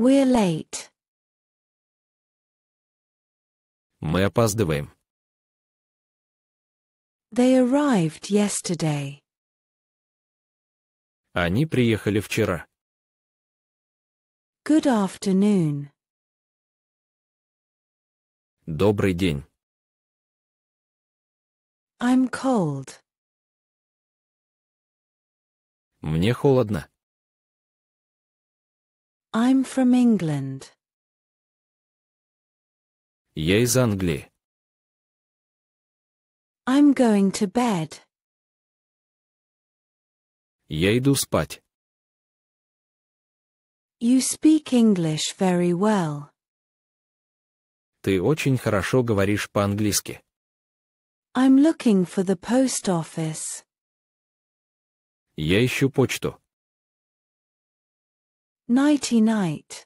We're late. Мы опаздываем. They arrived yesterday. Они приехали вчера. Good afternoon. Добрый день. I'm cold. Мне холодно. I'm from England. Я из Англии. I'm going to bed. Я иду спать. You speak English very well. Ты очень хорошо говоришь по-английски. I'm looking for the post office. Я ищу почту. Nighty night.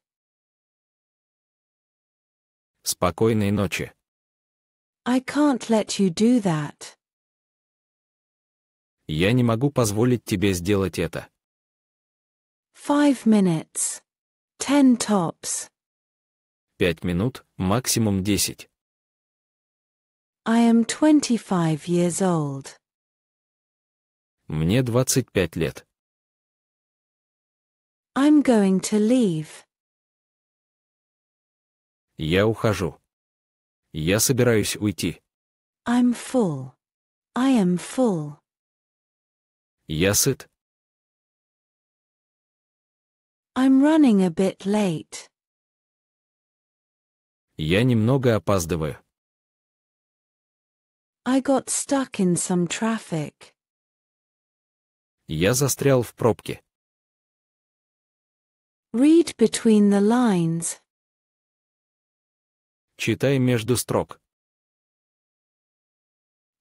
Спокойной ночи. I can't let you do that. Я не могу позволить тебе сделать это. Five minutes. Ten tops. Пять минут, максимум десять. I am 25 years old. Мне 25 лет. I'm going to leave. Я ухожу. Я собираюсь уйти. I'm full. I am full. Я сыт. I'm running a bit late. Я немного опаздываю. I got stuck in some traffic. Я застрял в пробке. Read between the lines. Читай между строк.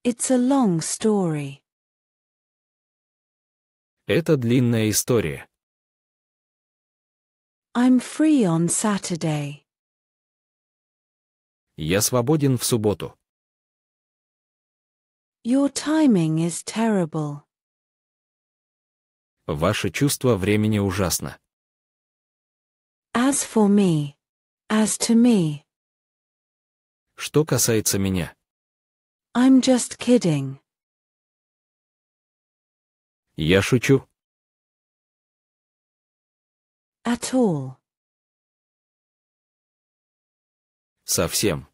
It's a long story. Это длинная история. I'm free on Saturday. Я свободен в субботу. Your timing is terrible. Ваше чувство времени ужасно. As for me. As to me. Что касается меня. I'm just kidding. Я шучу. At all. Совсем.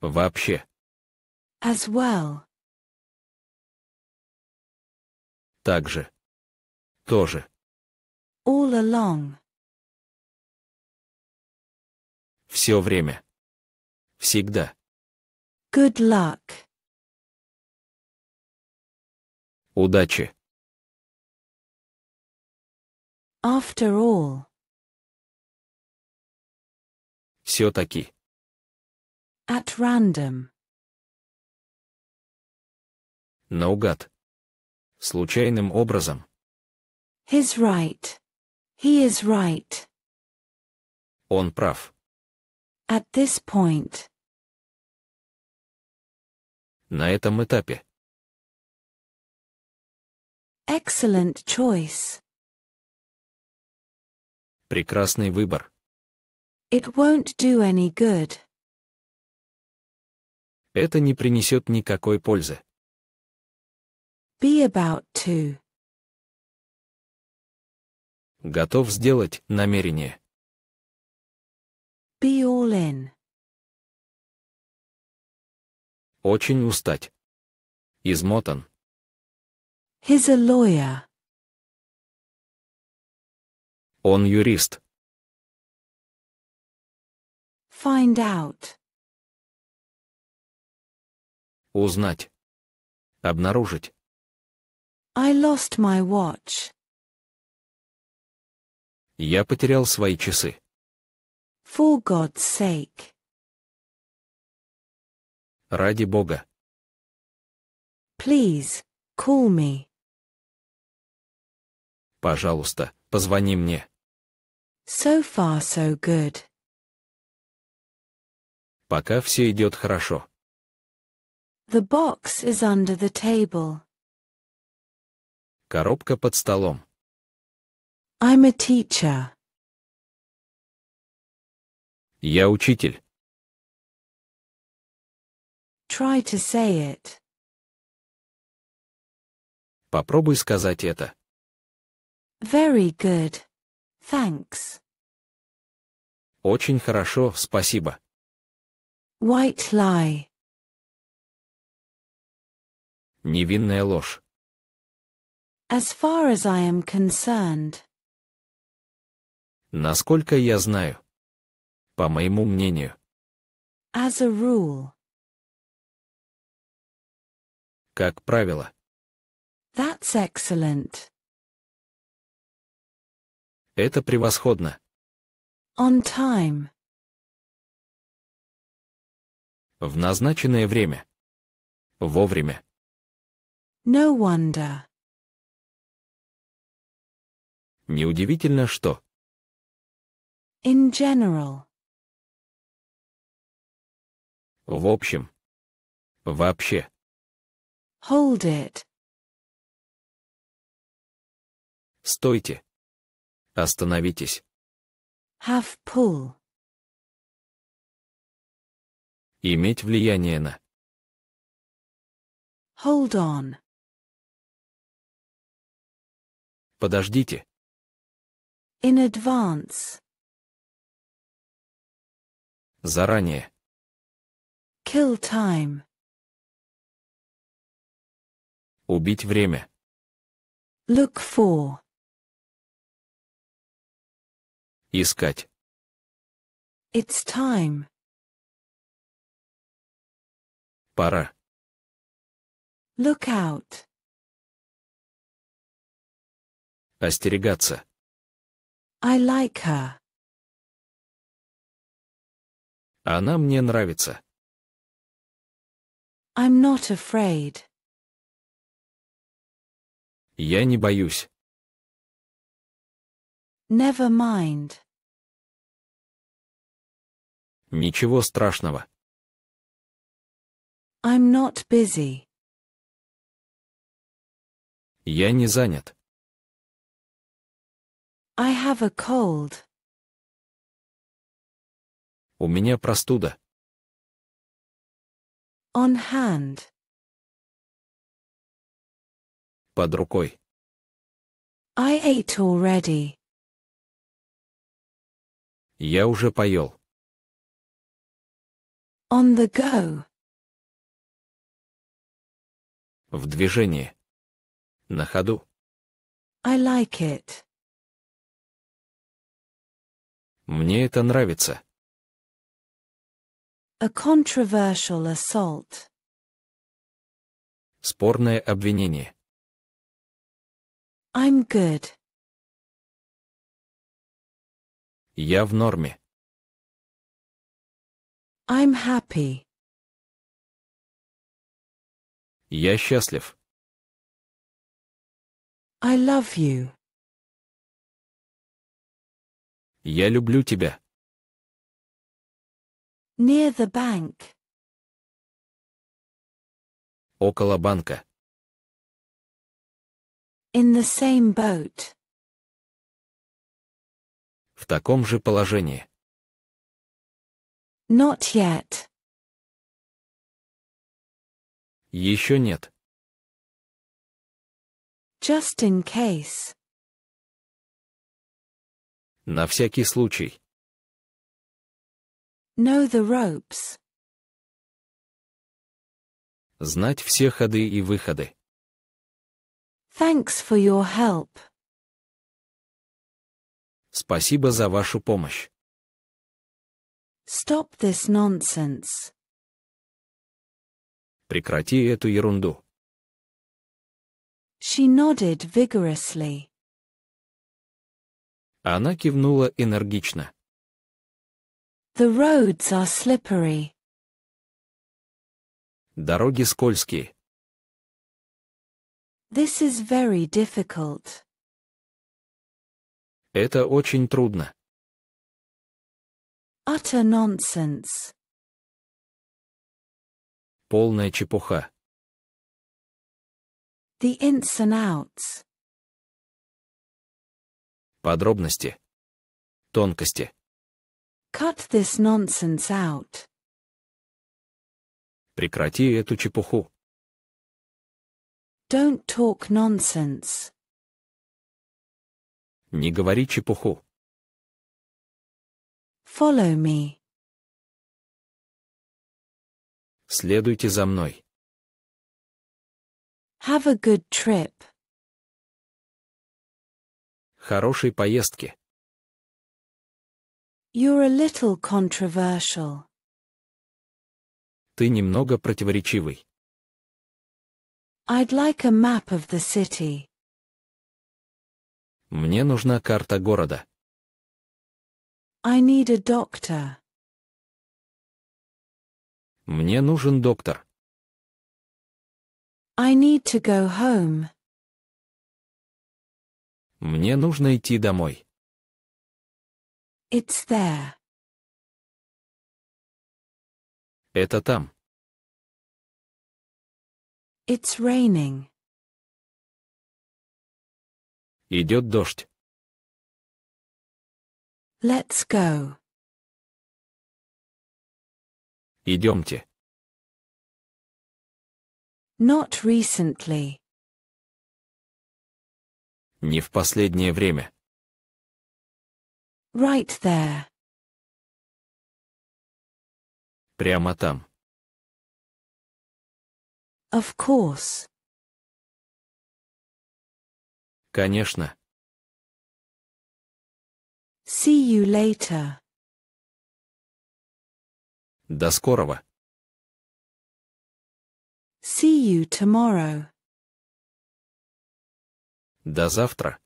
Вообще. As well. Также. Тоже. All along. Все время. Всегда. Good luck. Удачи. After all. Все-таки. At random. Наугад. Случайным образом. He's right. He is right. Он прав. At this point. На этом этапе. Excellent choice. Прекрасный выбор. It won't do any good. Это не принесет никакой пользы. Be about to. Готов сделать намерение. Be all in. Очень устать. Измотан. He's a lawyer. Он юрист. Find out. Узнать. Обнаружить. I lost my watch. Я потерял свои часы. For God's sake. Ради Бога. Please, call me. Пожалуйста, позвони мне. So far so good. Пока все идет хорошо. The box is under the table. Коробка под столом. I'm a teacher. Я учитель. Try to say it. Попробуй сказать это. Very good. Thanks. Очень хорошо, спасибо. White lie. Невинная ложь. As far as I am concerned. Насколько я знаю по моему мнению. As a rule. Как правило. That's excellent. Это превосходно. On time. В назначенное время. Вовремя. No wonder. Неудивительно, что. In general. В общем. Вообще. Hold it. Стойте. Остановитесь. Have pull. Иметь влияние на. Hold on. Подождите. In advance. Заранее. Kill time. Убить время. Look for. Искать. It's time. Пора. Look out. Остерегаться. I like her. Она мне нравится. I'm not afraid. Я не боюсь. Never mind. Ничего страшного. I'm not busy. Я не занят. I have a cold. У меня простуда. On hand. Под рукой. I ate already. Я уже поел. On the go. В движении. На ходу. I like it. Мне это нравится. A controversial assault. Спорное обвинение. I'm good. Я в норме. I'm happy. Я счастлив. I love you. Я люблю тебя. Near the bank. Около банка. In the same boat. В таком же положении. Not yet. Еще нет. Just in case. На всякий случай. Know the ropes. Знать все ходы и выходы. Thanks for your help. Спасибо за вашу помощь. Stop this nonsense. Прекрати эту ерунду. She nodded vigorously. Она кивнула энергично. The roads are slippery. Дороги скользкие. This is very difficult. Это очень трудно. Utter nonsense. Полная чепуха. The ins and outs. Подробности. Тонкости. Cut this nonsense out. Прекрати эту чепуху. Don't talk nonsense. Не говори чепуху. Follow me. Следуйте за мной. Have a good trip. Хорошей поездки. You're a little controversial. Ты немного противоречивый. I'd like a map of the city. Мне нужна карта города. I need a doctor. Мне нужен доктор. I need to go home. Мне нужно идти домой. It's there. Это там. It's raining. Идет дождь. Let's go. Идемте. Not recently. Не в последнее время. Right there. Прямо там. Of course. Конечно. See you later. До скорого. See you tomorrow. До завтра.